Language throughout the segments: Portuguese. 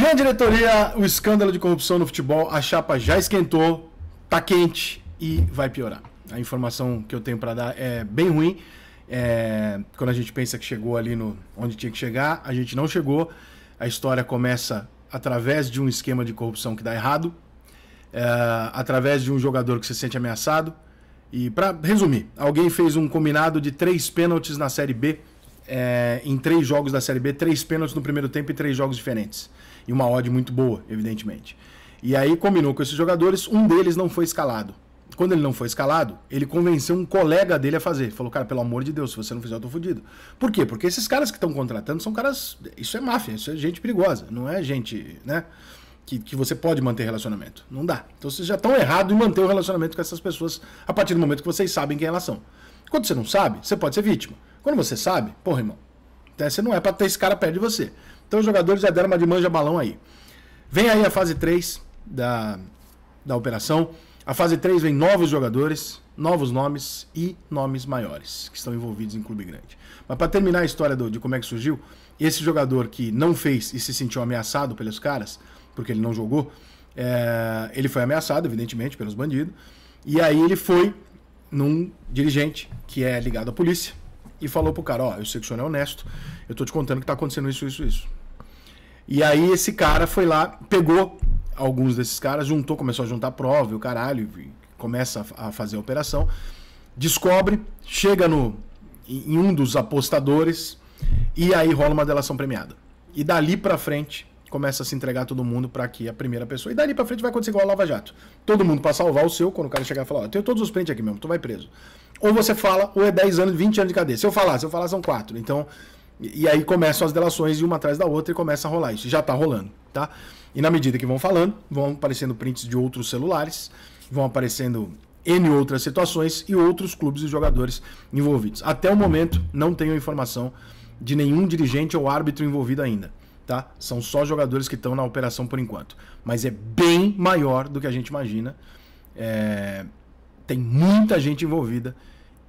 Minha diretoria, o escândalo de corrupção no futebol, a chapa já esquentou, tá quente e vai piorar. A informação que eu tenho para dar é bem ruim. É, quando a gente pensa que chegou ali no onde tinha que chegar, a gente não chegou. A história começa através de um esquema de corrupção que dá errado, é, através de um jogador que se sente ameaçado. E para resumir, alguém fez um combinado de três pênaltis na Série B é, em três jogos da Série B, três pênaltis no primeiro tempo e três jogos diferentes. E uma odd muito boa, evidentemente. E aí combinou com esses jogadores, um deles não foi escalado. Quando ele não foi escalado, ele convenceu um colega dele a fazer. Falou, cara, pelo amor de Deus, se você não fizer, eu tô fudido. Por quê? Porque esses caras que estão contratando são caras. Isso é máfia, isso é gente perigosa, não é gente, né? Que, que você pode manter relacionamento. Não dá. Então vocês já estão errados em manter o relacionamento com essas pessoas a partir do momento que vocês sabem quem elas são. Quando você não sabe, você pode ser vítima. Quando você sabe, porra, irmão, até você não é pra ter esse cara perto de você. Então os jogadores já deram uma de manja balão aí. Vem aí a fase 3 da, da operação. A fase 3 vem novos jogadores, novos nomes e nomes maiores que estão envolvidos em clube grande. Mas para terminar a história do, de como é que surgiu, esse jogador que não fez e se sentiu ameaçado pelos caras, porque ele não jogou, é, ele foi ameaçado, evidentemente, pelos bandidos. E aí ele foi num dirigente que é ligado à polícia e falou pro cara, ó, eu sei que o senhor é honesto, eu tô te contando que tá acontecendo isso, isso, isso. E aí esse cara foi lá, pegou alguns desses caras, juntou, começou a juntar prova e o caralho, e começa a fazer a operação, descobre, chega no em um dos apostadores e aí rola uma delação premiada. E dali para frente começa a se entregar todo mundo para que a primeira pessoa. E dali para frente vai acontecer igual a Lava Jato. Todo mundo para salvar o seu, quando o cara chegar e falar, ó, tenho todos os prints aqui mesmo, tu vai preso. Ou você fala, ou é 10 anos, 20 anos de cadeia. Se eu falar, se eu falar são 4. Então, e aí começam as delações e uma atrás da outra e começa a rolar isso. Já tá rolando, tá? E na medida que vão falando, vão aparecendo prints de outros celulares, vão aparecendo N outras situações e outros clubes e jogadores envolvidos. Até o momento, não tenho informação de nenhum dirigente ou árbitro envolvido ainda tá? São só jogadores que estão na operação por enquanto. Mas é bem maior do que a gente imagina. É... Tem muita gente envolvida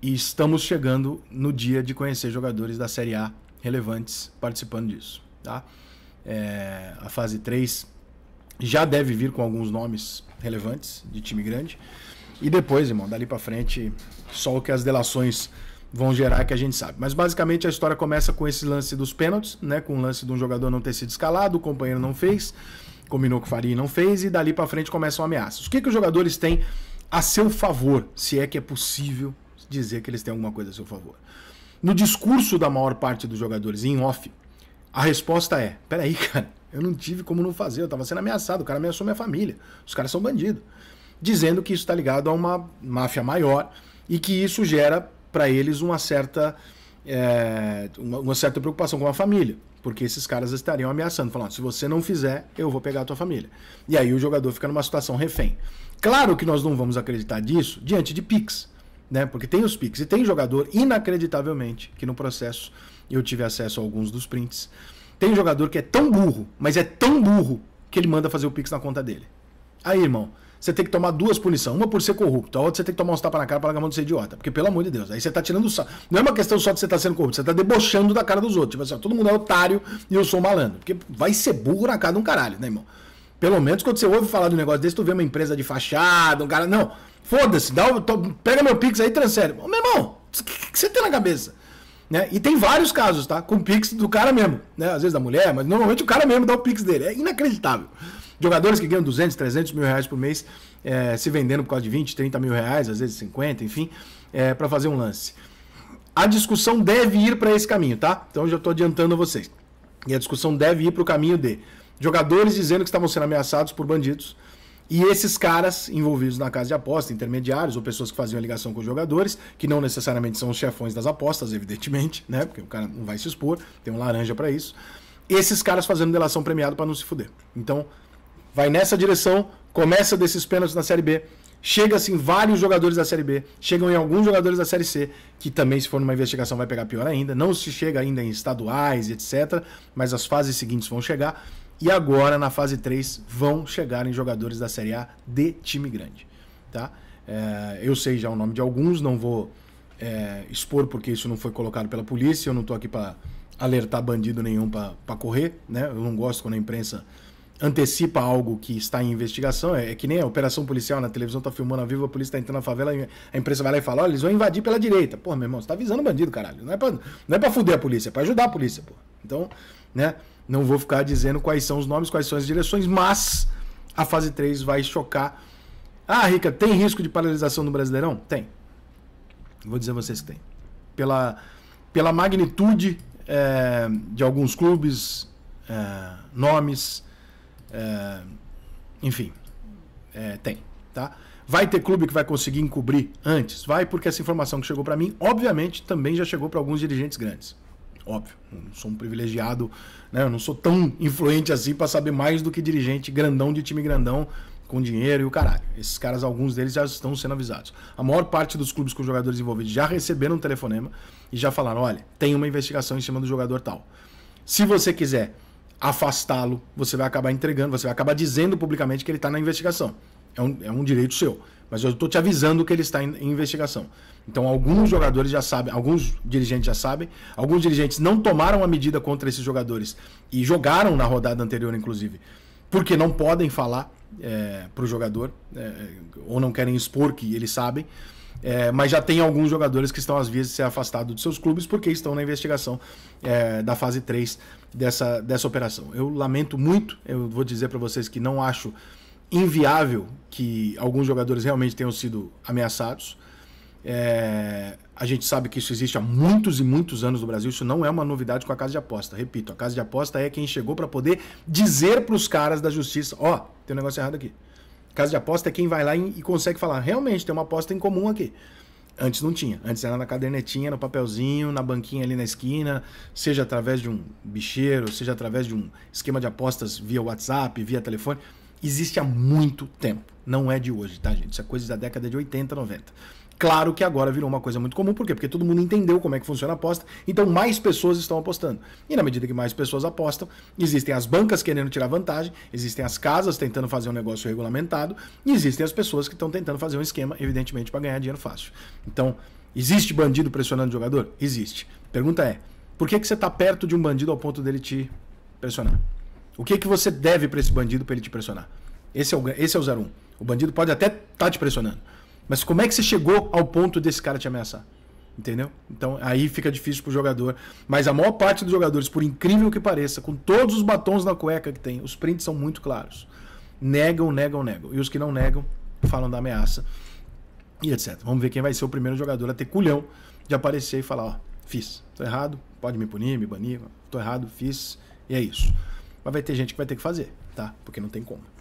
e estamos chegando no dia de conhecer jogadores da Série A relevantes participando disso, tá? É... A fase 3 já deve vir com alguns nomes relevantes de time grande. E depois, irmão, dali para frente, só o que as delações vão gerar que a gente sabe. Mas basicamente a história começa com esse lance dos pênaltis, né? Com o lance de um jogador não ter sido escalado, o companheiro não fez, combinou com Faria e não fez, e dali para frente começam ameaças. O que, que os jogadores têm a seu favor, se é que é possível dizer que eles têm alguma coisa a seu favor? No discurso da maior parte dos jogadores, em off, a resposta é: peraí, cara, eu não tive como não fazer, eu tava sendo ameaçado, o cara ameaçou minha família, os caras são bandidos. Dizendo que isso está ligado a uma máfia maior e que isso gera para eles uma certa, é, uma, uma, certa preocupação com a família. Porque esses caras estariam ameaçando, falando: se você não fizer, eu vou pegar a tua família. E aí o jogador fica numa situação refém. Claro que nós não vamos acreditar disso diante de PIX, né? Porque tem os PIX e tem jogador, inacreditavelmente, que no processo eu tive acesso a alguns dos prints. Tem jogador que é tão burro, mas é tão burro, que ele manda fazer o Pix na conta dele. Aí, irmão, você tem que tomar duas punições. Uma por ser corrupto, a outra você tem que tomar uns tapas na cara para largar a mão de ser idiota. Porque, pelo amor de Deus, aí você tá tirando o sal. Não é uma questão só de você estar tá sendo corrupto, você tá debochando da cara dos outros. Tipo assim, ó, todo mundo é otário e eu sou malandro. Porque vai ser burro na cara de um caralho, né, irmão? Pelo menos quando você ouve falar de um negócio desse, tu vê uma empresa de fachada, um cara. Não, foda-se, dá, o... pega meu Pix aí e transfere. Meu irmão, o que você tem na cabeça? Né? E tem vários casos, tá? Com Pix do cara mesmo, né? Às vezes da mulher, mas normalmente o cara mesmo dá o Pix dele. É inacreditável. Jogadores que ganham 200, 300 mil reais por mês é, se vendendo por causa de 20, 30 mil reais, às vezes 50, enfim, é, eh, para fazer um lance. A discussão deve ir para esse caminho, tá? Então eu já estou adiantando a vocês. E a discussão deve ir para o caminho de jogadores dizendo que estavam sendo ameaçados por bandidos. E esses caras envolvidos na casa de aposta, intermediários ou pessoas que faziam a ligação com os jogadores, que não necessariamente são os chefões das apostas, evidentemente, né? Porque o cara não vai se expor, tem um laranja para isso. Esses caras fazendo delação premiada para não se fuder. Então, vai nessa direção, começa desses pênaltis na Série B, chega assim vários jogadores da Série B, chegam em alguns jogadores da Série C, que também se for numa investigação vai pegar pior ainda, não se chega ainda em estaduais, etc, mas as fases seguintes vão chegar, e agora na fase 3 vão chegar em jogadores da Série A de time grande, tá? É, eu sei já o nome de alguns, não vou é, expor porque isso não foi colocado pela polícia, eu não estou aqui para alertar bandido nenhum para correr, né? Eu não gosto quando a imprensa antecipa algo que está em investigação, é, é, que nem a operação policial na né? televisão tá filmando a viva, a polícia tá entrando na favela, a imprensa vai lá e fala, olha, eles vão invadir pela direita. Pô, meu irmão, você tá avisando o bandido, caralho. Não é pra, não é pra fuder a polícia, é pra ajudar a polícia, pô. Então, né, não vou ficar dizendo quais são os nomes, quais são as direções, mas a fase 3 vai chocar. Ah, Rica, tem risco de paralisação no Brasileirão? Tem. Vou dizer a vocês que tem. Pela, pela magnitude é, de alguns clubes, é, nomes ah, enfim, é, tem, tá? Vai ter clube que vai conseguir encobrir antes? Vai, porque essa informação que chegou para mim, obviamente, também já chegou para alguns dirigentes grandes. Óbvio, não sou um privilegiado, né? Eu não sou tão influente assim para saber mais do que dirigente grandão de time grandão com dinheiro e o caralho. Esses caras, alguns deles já estão sendo avisados. A maior parte dos clubes com jogadores envolvidos já receberam um telefonema e já falaram: olha, tem uma investigação em cima do jogador tal. Se você quiser afastá-lo, você vai acabar entregando, você vai acabar dizendo publicamente que ele está na investigação. É um, é um direito seu. Mas eu estou te avisando que ele está em, em, investigação. Então, alguns jogadores já sabem, alguns dirigentes já sabem, alguns dirigentes não tomaram a medida contra esses jogadores e jogaram na rodada anterior, inclusive, porque não podem falar é, eh, para o jogador é, ou não querem expor que eles sabem. É, mas já tem alguns jogadores que estão às vezes se afastados de seus clubes porque estão na investigação é, da fase 3 dessa, dessa operação. Eu lamento muito, eu vou dizer para vocês que não acho inviável que alguns jogadores realmente tenham sido ameaçados. É, a gente sabe que isso existe há muitos e muitos anos no Brasil, isso não é uma novidade com a casa de aposta. Repito, a casa de aposta é quem chegou para poder dizer para os caras da justiça: ó, oh, tem um negócio errado aqui. Casa de aposta é quem vai lá e, consegue falar, realmente, tem uma aposta em comum aqui. Antes não tinha. Antes era na cadernetinha, no papelzinho, na banquinha ali na esquina, seja através de um bicheiro, seja através de um esquema de apostas via WhatsApp, via telefone. Existe há muito tempo. Não é de hoje, tá, gente? Isso é coisa da década de 80, 90. Claro que agora virou uma coisa muito comum, por quê? Porque todo mundo entendeu como é que funciona a aposta, então mais pessoas estão apostando. E na medida que mais pessoas apostam, existem as bancas querendo tirar vantagem, existem as casas tentando fazer um negócio regulamentado, e existem as pessoas que estão tentando fazer um esquema, evidentemente, para ganhar dinheiro fácil. Então, existe bandido pressionando o jogador? Existe. Pergunta é: por que, que você está perto de um bandido ao ponto dele te pressionar? O que, que você deve para esse bandido para ele te pressionar? Esse é o, esse é o um O bandido pode até estar tá te pressionando. Mas como é que você chegou ao ponto desse cara te ameaçar? Entendeu? Então aí fica difícil pro jogador. Mas a maior parte dos jogadores, por incrível que pareça, com todos os batons na cueca que tem, os prints são muito claros. Negam, negam, negam. E os que não negam falam da ameaça e etc. Vamos ver quem vai ser o primeiro jogador a ter culhão de aparecer e falar: ó, fiz, tô errado, pode me punir, me banir, tô errado, fiz, e é isso. Mas vai ter gente que vai ter que fazer, tá? Porque não tem como.